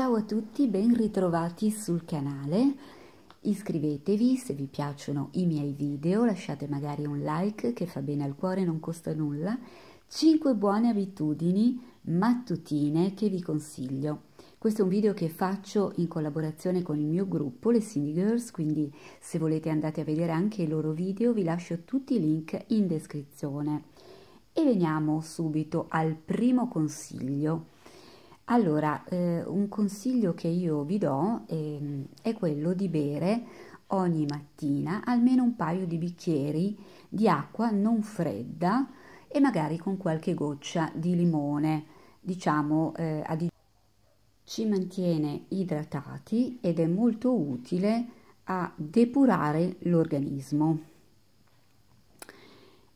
Ciao a tutti, ben ritrovati sul canale. Iscrivetevi se vi piacciono i miei video, lasciate magari un like che fa bene al cuore, non costa nulla. 5 buone abitudini mattutine che vi consiglio. Questo è un video che faccio in collaborazione con il mio gruppo, le Cindy Girls, quindi se volete andate a vedere anche i loro video, vi lascio tutti i link in descrizione. E veniamo subito al primo consiglio allora, eh, un consiglio che io vi do eh, è quello di bere ogni mattina almeno un paio di bicchieri di acqua non fredda e magari con qualche goccia di limone, diciamo eh, a digestione. Ci mantiene idratati ed è molto utile a depurare l'organismo.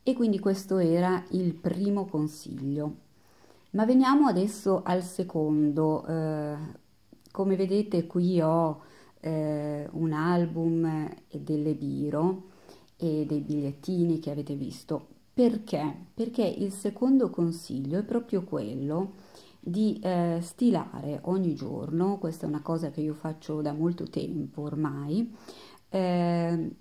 E quindi questo era il primo consiglio. Ma veniamo adesso al secondo. Eh, come vedete qui ho eh, un album e delle biro e dei bigliettini che avete visto. Perché? Perché il secondo consiglio è proprio quello di eh, stilare ogni giorno, questa è una cosa che io faccio da molto tempo ormai, eh,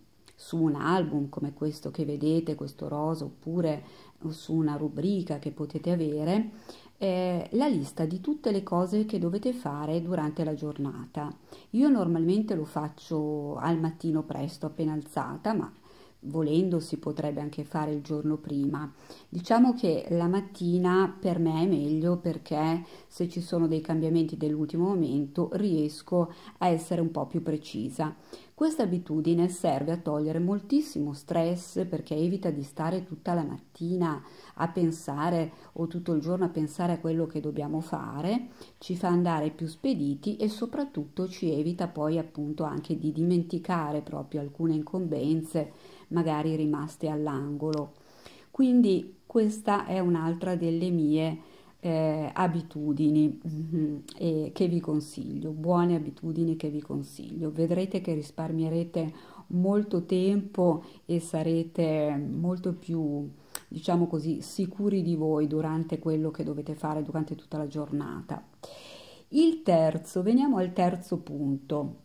su un album come questo che vedete, questo rosa, oppure su una rubrica che potete avere, eh, la lista di tutte le cose che dovete fare durante la giornata. Io normalmente lo faccio al mattino presto, appena alzata, ma volendo si potrebbe anche fare il giorno prima. Diciamo che la mattina per me è meglio perché se ci sono dei cambiamenti dell'ultimo momento riesco a essere un po' più precisa. Questa abitudine serve a togliere moltissimo stress perché evita di stare tutta la mattina a pensare o tutto il giorno a pensare a quello che dobbiamo fare, ci fa andare più spediti e soprattutto ci evita poi appunto anche di dimenticare proprio alcune incombenze magari rimaste all'angolo. Quindi questa è un'altra delle mie eh, abitudini mm-hmm, e che vi consiglio, buone abitudini che vi consiglio. Vedrete che risparmierete molto tempo e sarete molto più, diciamo così, sicuri di voi durante quello che dovete fare durante tutta la giornata. Il terzo, veniamo al terzo punto.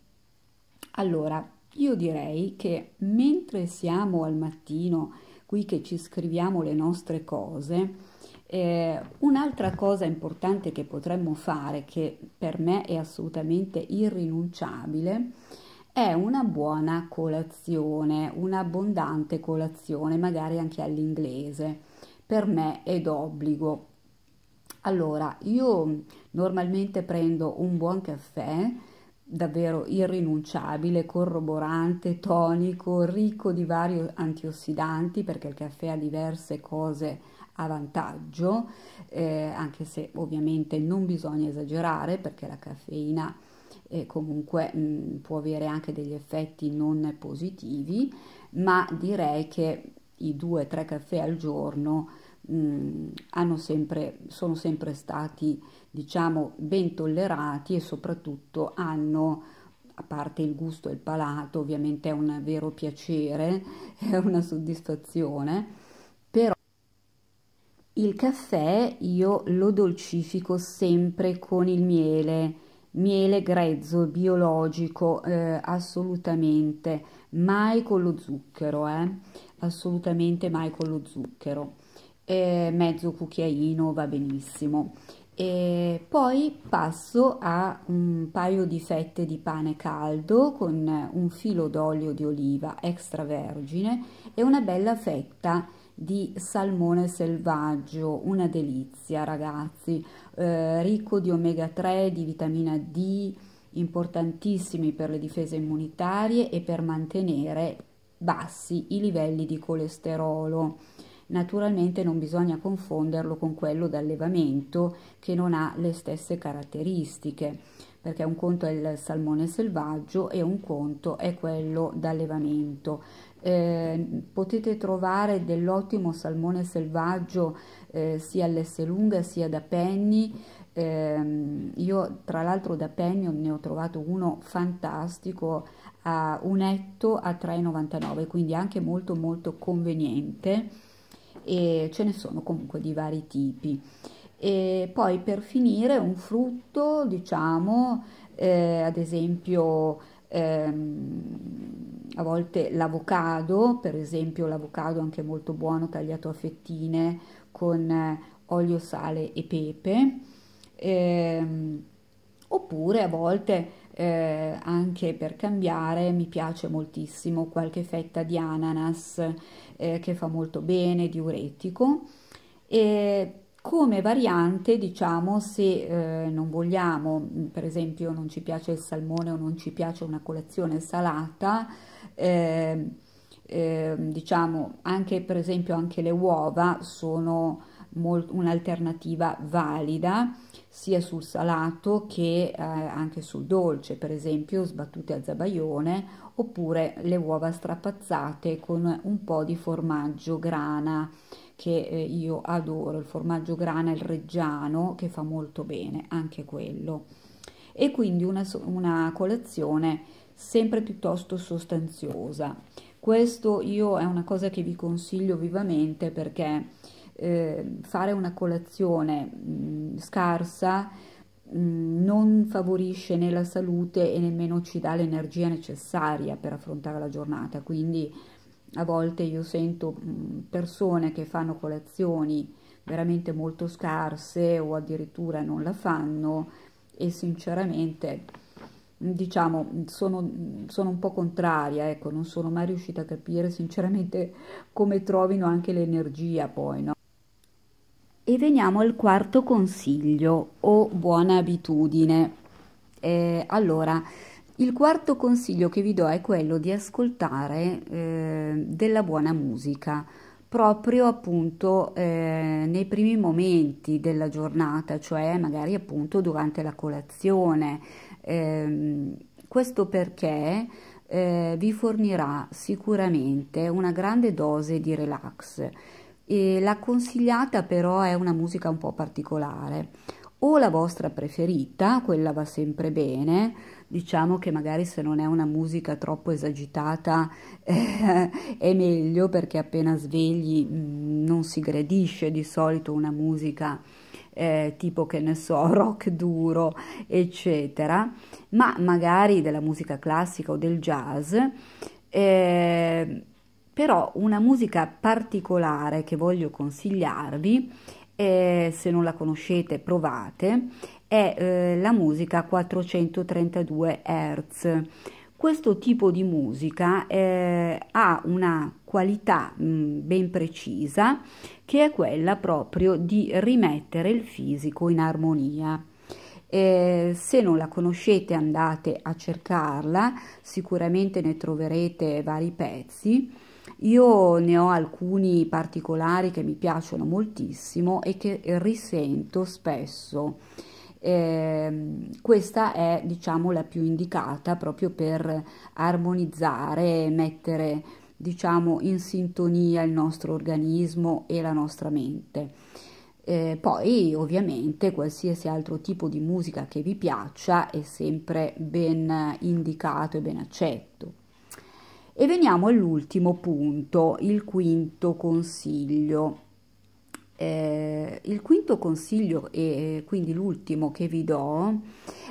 Allora, io direi che mentre siamo al mattino qui che ci scriviamo le nostre cose, eh, un'altra cosa importante che potremmo fare, che per me è assolutamente irrinunciabile, è una buona colazione, un'abbondante colazione, magari anche all'inglese. Per me è d'obbligo. Allora, io normalmente prendo un buon caffè, davvero irrinunciabile, corroborante, tonico, ricco di vari antiossidanti, perché il caffè ha diverse cose a vantaggio, eh, anche se ovviamente non bisogna esagerare perché la caffeina eh, comunque mh, mm, può avere anche degli effetti non positivi, ma direi che i 2-3 caffè al giorno mh, mm, sempre, sono sempre stati diciamo ben tollerati e soprattutto hanno a parte il gusto e il palato, ovviamente è un vero piacere, è una soddisfazione il caffè io lo dolcifico sempre con il miele, miele grezzo, biologico, eh, assolutamente, mai con lo zucchero, eh? assolutamente mai con lo zucchero. Eh, mezzo cucchiaino va benissimo. E poi passo a un paio di fette di pane caldo con un filo d'olio di oliva extravergine e una bella fetta di salmone selvaggio, una delizia ragazzi, eh, ricco di omega 3, di vitamina D, importantissimi per le difese immunitarie e per mantenere bassi i livelli di colesterolo. Naturalmente non bisogna confonderlo con quello d'allevamento che non ha le stesse caratteristiche, perché un conto è il salmone selvaggio e un conto è quello d'allevamento. Eh, potete trovare dell'ottimo salmone selvaggio eh, sia lunga sia da Penny. Eh, io tra l'altro da Penny ne ho trovato uno fantastico a un etto a 3,99, quindi anche molto molto conveniente e ce ne sono comunque di vari tipi. E poi per finire un frutto, diciamo, eh, ad esempio ehm, a volte l'avocado, per esempio l'avocado anche molto buono tagliato a fettine con eh, olio, sale e pepe, eh, oppure a volte eh, anche per cambiare mi piace moltissimo qualche fetta di ananas eh, che fa molto bene, diuretico. E come variante, diciamo, se eh, non vogliamo, mm, per esempio, non ci piace il salmone o non ci piace una colazione salata, eh, diciamo anche per esempio anche le uova sono un'alternativa valida sia sul salato che eh, anche sul dolce, per esempio sbattute al zabaione oppure le uova strapazzate con un po' di formaggio grana che eh, io adoro, il formaggio grana il reggiano che fa molto bene anche quello. E quindi una, una colazione sempre piuttosto sostanziosa. Questo io è una cosa che vi consiglio vivamente perché eh, fare una colazione mh, scarsa mh, non favorisce né la salute e nemmeno ci dà l'energia necessaria per affrontare la giornata, quindi a volte io sento mh, persone che fanno colazioni veramente molto scarse o addirittura non la fanno e sinceramente diciamo, sono, sono, un po' contraria, ecco, non sono mai riuscita a capire sinceramente come trovino anche l'energia poi, no? E veniamo al quarto consiglio o buona abitudine. Eh, allora, il quarto consiglio che vi do è quello di ascoltare eh, della buona musica proprio appunto eh, nei primi momenti della giornata, cioè magari appunto durante la colazione, Ehm, questo perché eh, vi fornirà sicuramente una grande dose di relax. E la consigliata però è una musica un po' particolare o la vostra preferita, quella va sempre bene, diciamo che magari se non è una musica troppo esagitata eh, è meglio perché appena svegli mh, mm, non si gradisce di solito una musica eh, tipo che ne so, rock duro, eccetera, ma magari della musica classica o del jazz, eh, però una musica particolare che voglio consigliarvi, eh, se non la conoscete provate, è eh, la musica 432 Hz questo tipo di musica eh, ha una qualità mh, ben precisa che è quella proprio di rimettere il fisico in armonia. Eh, se non la conoscete andate a cercarla, sicuramente ne troverete vari pezzi. Io ne ho alcuni particolari che mi piacciono moltissimo e che risento spesso. Eh, questa è diciamo la più indicata proprio per armonizzare e mettere diciamo in sintonia il nostro organismo e la nostra mente. Eh, poi ovviamente qualsiasi altro tipo di musica che vi piaccia è sempre ben indicato e ben accetto. E veniamo all'ultimo punto, il quinto consiglio eh, il quinto consiglio e quindi l'ultimo che vi do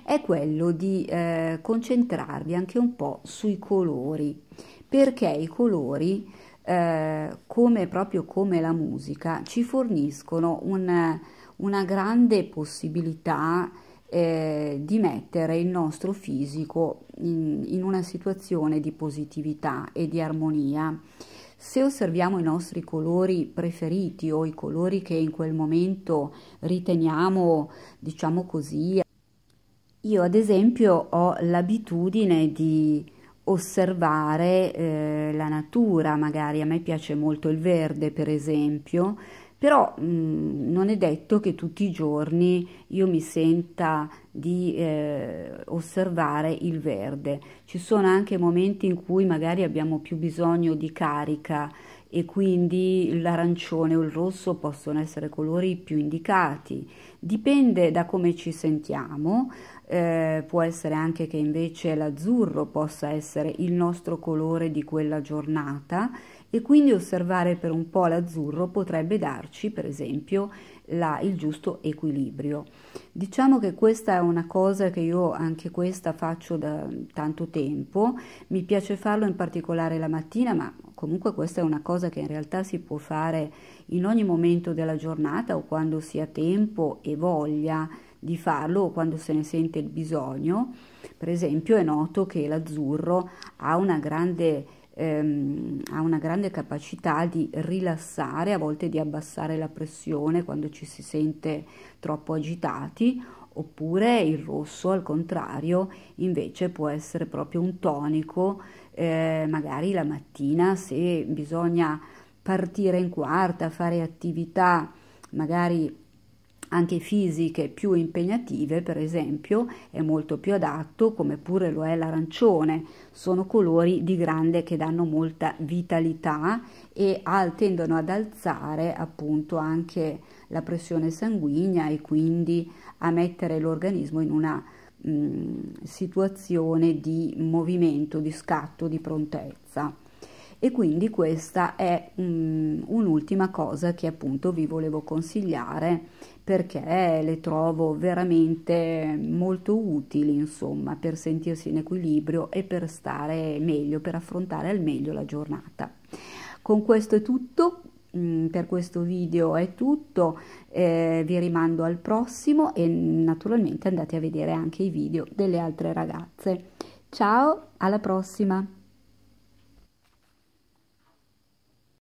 è quello di eh, concentrarvi anche un po' sui colori, perché i colori, eh, come proprio come la musica, ci forniscono un, una grande possibilità eh, di mettere il nostro fisico in, in, una situazione di positività e di armonia se osserviamo i nostri colori preferiti o i colori che in quel momento riteniamo, diciamo così, io ad esempio ho l'abitudine di osservare eh, la natura, magari a me piace molto il verde per esempio, però mh, non è detto che tutti i giorni io mi senta di eh, osservare il verde. Ci sono anche momenti in cui magari abbiamo più bisogno di carica e quindi l'arancione o il rosso possono essere colori più indicati. Dipende da come ci sentiamo, eh, può essere anche che invece l'azzurro possa essere il nostro colore di quella giornata e quindi osservare per un po' l'azzurro potrebbe darci, per esempio, la, il giusto equilibrio. Diciamo che questa è una cosa che io anche questa faccio da tanto tempo, mi piace farlo in particolare la mattina, ma comunque questa è una cosa che in realtà si può fare in ogni momento della giornata o quando si ha tempo e voglia di farlo o quando se ne sente il bisogno. Per esempio è noto che l'azzurro ha una grande ehm, ha una grande capacità di rilassare, a volte di abbassare la pressione quando ci si sente troppo agitati, oppure il rosso al contrario invece può essere proprio un tonico, eh, magari la mattina se bisogna partire in quarta, fare attività magari anche fisiche più impegnative, per esempio, è molto più adatto, come pure lo è l'arancione. Sono colori di grande che danno molta vitalità e al, tendono ad alzare appunto anche la pressione sanguigna e quindi a mettere l'organismo in una mh, situazione di movimento, di scatto, di prontezza e quindi questa è um, un'ultima cosa che appunto vi volevo consigliare perché le trovo veramente molto utili insomma per sentirsi in equilibrio e per stare meglio per affrontare al meglio la giornata con questo è tutto mm, per questo video è tutto, eh, vi rimando al prossimo e naturalmente andate a vedere anche i video delle altre ragazze. Ciao, alla prossima!